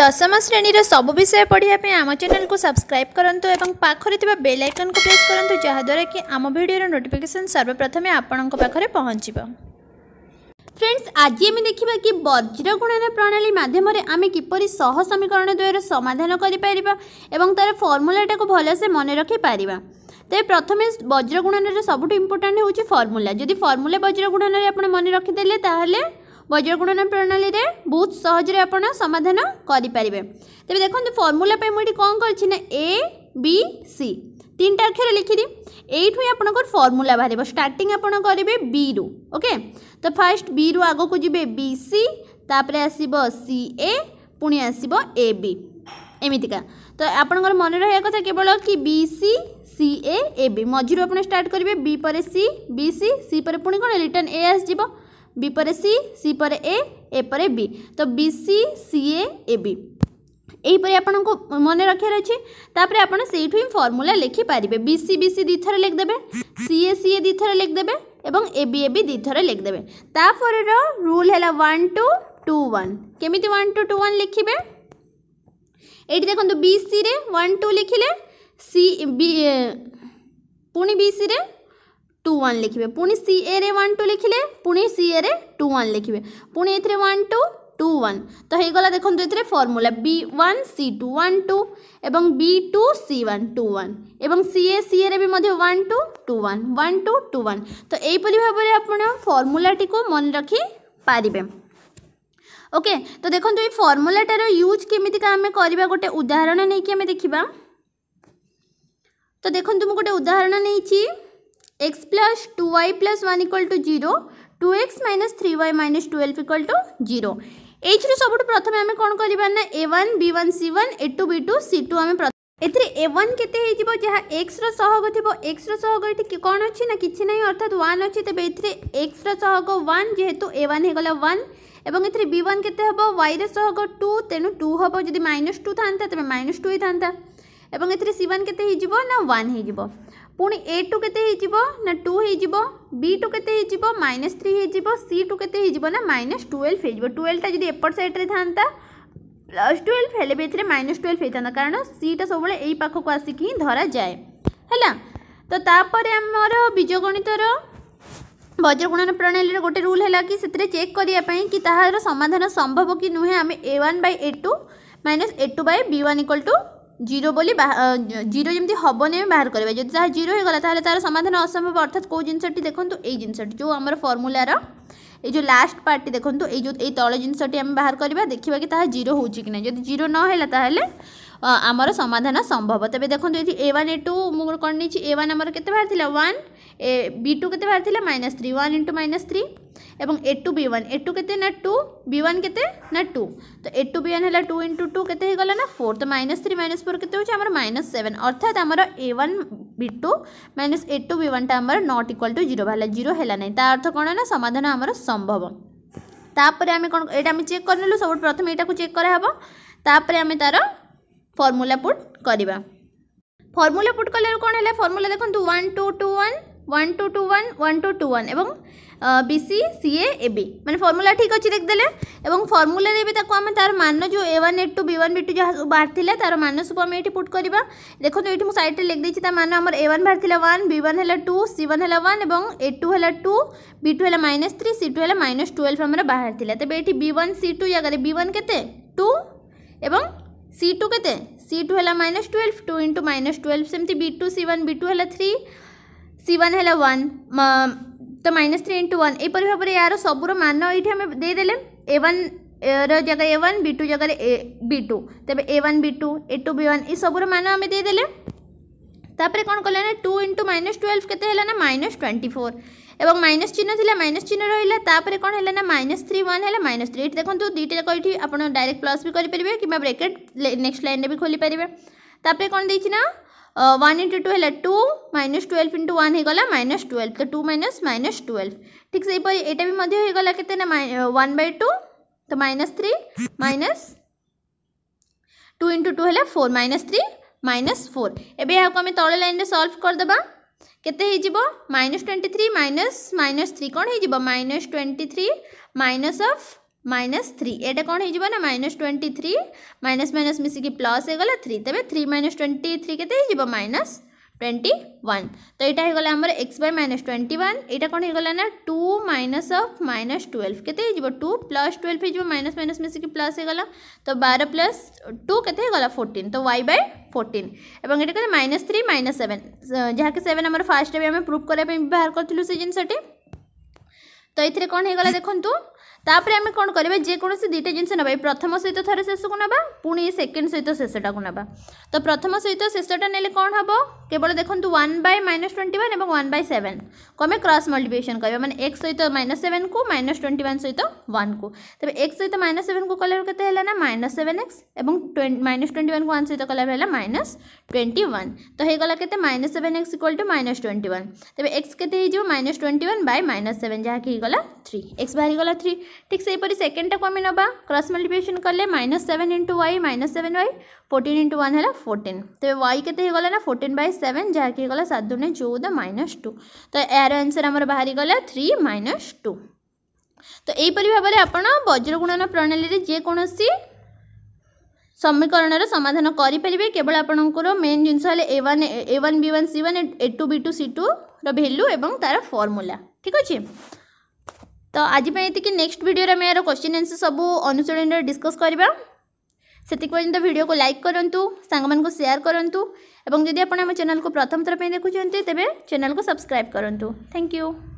ଦଶମ ଶ୍ରେଣୀର ସବୁ ବିଷୟ ପଢ଼ିବା ପାଇଁ ଆମ ଚ୍ୟାନେଲକୁ ସବସ୍କ୍ରାଇବ୍ କରନ୍ତୁ ଏବଂ ପାଖରେ ଥିବା ବେଲ୍ ଆଇକନ୍କୁ ପ୍ରେସ୍ କରନ୍ତୁ ଯାହାଦ୍ୱାରା କି ଆମ ଭିଡ଼ିଓର ନୋଟିଫିକେସନ୍ ସର୍ବପ୍ରଥମେ ଆପଣଙ୍କ ପାଖରେ ପହଞ୍ଚିବ ফ্রেন্ডস আজ আমি দেখা কি বজ্র গুণন প্রণালী মাধ্যমে আমি কিপর সহ সমীকরণ দ্বয়ের সমাধান করে পার এবং তার ফর্মুলাটা ভালসে মনে রাখিপার তবে প্রথমে বজ্র গুণনের সবুঠ ইম্পর্টাট হচ্ছে ফর্মুলা যদি ফর্মুলা বজ্র গুণনের আপনার মনে রাখিদেলে তাহলে বজ্রগুণন প্রণালীতে বহুত সহজে আপনার সমাধান করে পারে তবে দেখুন ফর্মুলা মু এটি কম করছি না এ বি সি তিনটা অক্ষর লিখিদি এইটু আপনার ফর্মুলা বাহার স্টার্টিং আপনার করবে বি রু ওকে তো ফার্স্ট বি রু আগক যাবে বি সি তাপরে আসব সি এ পুঁ আসব এ বি এমিতিকা তো আপনার মনে রাখা কথা কেবল কি B C C A A B মঝির আপনার স্টার্ট করবে বি পরে সি বি সি সি পরে পুঁ কোণ রিটর্ন এ আসব বি পরে সি সি পরে এ এ পরে বি তো B C C A A B এইপরি আপনার মনে রখার অছে তাপরে আপনার সেইটু হি ফর্মুলা লিখিপারে বিসি বিসি দ্বিথর লিখিদেবে সিএ সিএ দ্বিথর লিখিদেবে এবং এবি এবি দ্বিথর লিখিদেবে তাপরের রুল হল ওয়ান টু টু ওয়ান কেমিতি ওয়ান টু টু ওয়ান লিখবে এইটি দেখুন বিসি রে ওয়ান টু লিখলে সি বি পুঁ বিসি রে টু ওয়ান লিখবে পুঁ সি এ রে ওয়ান টু লিখলে পুঁ সি এ রে টু ওয়ান লিখবে পুঁ এতে ওয়ান টু টু ওয়ান তো হয়েগলা দেখুন এতে formula B one C two one two এবং B two C one two one এবং C A C A B one two two one one two two one তো এইপরি ভাবে আপনার ফর্মুলাটি মনে রাখি পারিবে ওকে তো দেখুন এই ফর্মুলাটার ইউজ কেমিকা আমি করা গোটে উদাহরণ নিয়ে আমি দেখা তো দেখুন মু গোটে উদাহরণ নিয়েছি X plus two Y plus one equal to zero two X minus three Y minus twelve equal to zero এইথর সবুঠ প্রথমে আমি কোণ করবা না A one B one C one A two B two C two আমি এতে এ one কেতে হয়ে যাব যা এক্স রহগ থাকবে এক্স রহগ এটি কোণ অনেক কিছু না অর্থাৎ ওয়ান অবে এতে এক্স রহগ ওয়ান যেহেতু এ ওয়ান হয়ে গলা ওয়ান এবং এতে বি ওয়ান কেতে হব ওয়াই রহগ টু তেণু টু হব যদি মাইনস টু থাকে তবে মাইনস টু হয়ে থাকে এবং এতে সি ওয়ান কেতে হয়ে যাব না ওয়ান হয়ে যাব ପୁଣି ଏ ଟୁ କେତେ ହେଇଯିବ ନା ଟୁ ହେଇଯିବ ବି ଟୁ କେତେ ହେଇଯିବ ମାଇନସ୍ ଥ୍ରୀ ହେଇଯିବ ସି ଟୁ କେତେ ହେଇଯିବ ନା ମାଇନସ୍ ଟୁଏଲ୍ଭ ହେଇଯିବ ଟୁଏଲ୍ଭଟା ଯଦି ଏପଟ ସାଇଡ଼୍ରେ ଥାନ୍ତା ପ୍ଲସ୍ ଟୁଏଲ୍ଭ ହେଲେ ବି ଏଥିରେ ମାଇନସ୍ ଟୁଏଲ୍ଭ ହେଇଥାନ୍ତା କାରଣ ସିଟା ସବୁବେଳେ ଏଇ ପାଖକୁ ଆସିକି ହିଁ ଧରାଯାଏ ହେଲା ତ ତାପରେ ଆମର ବୀଜଗଣିତର ବଜ୍ରଗୁଣନ ପ୍ରଣାଳୀର ଗୋଟେ ରୁଲ୍ ହେଲା କି ସେଥିରେ ଚେକ୍ କରିବା ପାଇଁ କି ତାହାର ସମାଧାନ ସମ୍ଭବ କି ନୁହେଁ ଆମେ A one by A two minus A two by B one equal to zero বলে জিরো যেমনি হবনি আমি বাহার করা যদি তাহা জিরো হয়ে গলা তাহলে তার সমাধান অসম্ভব অর্থাৎ কেউ জিনিসটি দেখুন এই জিনিসটি যে আমার ফর্মুলার এই যে লাস্ট পার্টটি দেখুন এই যে এই তল জিনিসটি আমি বাহার করা দেখা কি তাহা জিরো হচ্ছে কি না যদি জিরো নহলা তাহলে আমার সমাধান সম্ভব তবে দেখুন এটি এ ওয়ান এ টু মু কণ নিয়েছি এ ওয়ান আমার কেতে বাহার লা ওয়ান এ বি টু কেতে বাহার লা minus three one into minus three এবং A two B one A two কেতে না টু বি ওয়ান কেতে না টু তো এ টু বি ওয়ান হল টু ইন্টু টু কেতে হয়ে গেল না ফোর তো মাইনাস থ্রি মাইনাস ফোর কেতে হচ্ছে আমার মাইনাস সেভেন অর্থাৎ আমার A one B two minus A two B ওয়ানটা আমার নট ইকুয়াল টু জিরো বাহার জিরো হল না তা অর্থ কোণ না সমাধান আমার সম্ভব তাপরে আমি কোণ এটা আমি চেক করে নেলু সবুঠ প্রথমে এটাকে চেক করা হব তাপরে আমি তার ফর্মুলা পুট করা ফর্মুলা পুট কলে কোণ হল ফর্মুলা দেখুন one two two one one two two one one two two one এবং বিসি সিএ এবি মানে ফর্মুলা ঠিক অছি দেখিদেলে এবং ফর্মুলার এবে তাকে আমি তার মান যে A one A two B one B two যা বাহার লা তার মান সব আমি এটি পুট করা দেখুন এটি সাইডে লিখে দিয়েছি তার মান আমার এ ওয়ান বাহার লা ওয়ান বি ওয়ান হল টু সি ওয়ান হল ওয়ান এবং এ টু হল টু বি টু হল মাইনস থ্রি সি টু হল মাইনস টুয়েলভ আমার বাহার লা তবে এটি বি ওয়ান সি টু জায়গায় বি ওয়ান কেতে টু এবং सी टू के सी टू है minus twelve two into minus twelve सेमती B two C one B two है थ्री सी वन है वन तो माइनस थ्री इंटू वन यहपर भाव में यार सबूर मान ये आम देदेले ए वन जगह ए वन बी टू जगह ए बी टू तेज A one B two A two B one यूर मान आम देदेले कौन कले टू इंटु माइनस ट्वेल्व के माइनस ट्वेंटी फोर और মাইনস चिन्ह थी মাইনস चिन्ह रहा তাপরে কোণ হল না মাইনস থ্রি ওয়ান হল মাইনস থ্রি এটি দেখুন দুইটা যাক এটি আপনার ডাইরেক্ট প্লস বি করে কিংবা ব্রেকেট নেক্সট লাইনে বি খোলি পারে তাপরে वन इंटू टू है two minus twelve into one होगा माइनस ट्वेल्व तो टू माइनस माइनस ट्वेल्व ठीक से यहाँ भी होगा के वन बै टू तो minus three minus two into two है four minus three minus four एवं यहाँ को आम लाइन में सल्व करदे କେତେ ହେଇଯିବ minus twenty three minus minus three କ'ଣ ହେଇଯିବ minus twenty three minus of minus three এটা কোণ হয়ে যাব না minus twenty three minus minus মিশিকি প্লস হয়ে গলা থ্রি তবে থ্রি মাইনাস টোয়েন্টি থ্রি কেতে হয়ে যাব মাইনাস ଟ୍ୱେଣ୍ଟି ୱାନ୍ ତ ଏଇଟା ହେଇଗଲା ଆମର X by minus twenty one ଏଇଟା କ'ଣ ହେଇଗଲା ନା two minus of minus twelve କେତେ ହେଇଯିବ ଟୁ ପ୍ଲସ୍ ଟୁଏଲ୍ଭ ହେଇଯିବ ମାଇନସ୍ ମାଇନସ୍ ମିଶିକି ପ୍ଲସ୍ ହେଇଗଲା ତ ବାର ପ୍ଲସ୍ ଟୁ କେତେ ହେଇଗଲା ଫୋର୍ଟିନ୍ ତ ୱାଇ ବାଇ ଫୋର୍ଟିନ୍ ଏବଂ ଏଇଟା କେତେ ମାଇନସ୍ ଥ୍ରୀ ମାଇନସ୍ ସେଭେନ୍ ଯାହାକି ସେଭେନ୍ ଆମର ଫାର୍ଷ୍ଟରେ ବି ଆମେ ପ୍ରୁଭ୍ କରିବା ପାଇଁ ବ୍ୟବହାର କରିଥିଲୁ ସେ ଜିନିଷଟି ତ ଏଥିରେ କ'ଣ ହେଇଗଲା ଦେଖନ୍ତୁ তাপরে আমি কোণ করা যেকোনসি দুইটা জিনিস নেবা এই প্রথম সহিত থাকে শেষকু নেবা পুঁ এই সেকেন্ড সহিত শেষটাকে নেবা তো প্রথম সহিত শেষটা নেলে কোণ হব কেবল দেখুন one by minus twenty one এবং ওয়ান বাই সেভেন কমে ক্রস মল্টিপ্লিকেসন করা মানে এক্স সহিত মাইনস সেভেন কু মাইনস টোয়েন্টি ওয়ান সহিত ওয়ান কু তবে এক্স সহিত মাইনস সেভেন কু কলে কেতে হল না মাইনস সেভেন এক্স এবং মাইনস টোয়েন্টি ওয়ান কু ওয়ান সহিত কলে হল মাইনস টোয়েন্টি ওয়ান তো হয়ে গলা কেতে minus seven X equal to minus twenty one তবে এক্স কেতে হয়ে যাব minus twenty one by minus seven যাকে হয়ে গলা থ্রি এক্স বাহারি গলা থ্রি ঠিক সেইপরি সেকেন্ডটাকে আমি নেবা ক্রস মল্টিপ্লিকেসন কলে minus seven into Y minus seven Y fourteen into one হল ফোর্টিন তবে ওয়াই কেতে হয়ে না ফোর্টিন বাই সেভেন যাহাকি হয়ে সাত দুনে চৌদ মাইনস টু তো এর আনসর আমার বাহারি গলা থ্রি মাইনস টু তো এইপরি ভাবে আপনার বজ্র গুণন প্রণালী যেকোনসি সমীকরণের সমাধান করে পেবে কেবল আপনার মেন জিনিস হলে A one A one B one C one A two B two C two value এবং তার ফর্মুলা ঠিক আছে तो आज ये नेक्स्ट भिडियो आम यार क्वेश्चन आंसर सब अनुशीन डिस्कस करवा से भिड को लाइक करूँ सांग सेयार करूँ और जदि आप चेल को प्रथम थर पर देखुंत तेज चेल को सब्सक्राइब करूँ थैंक यू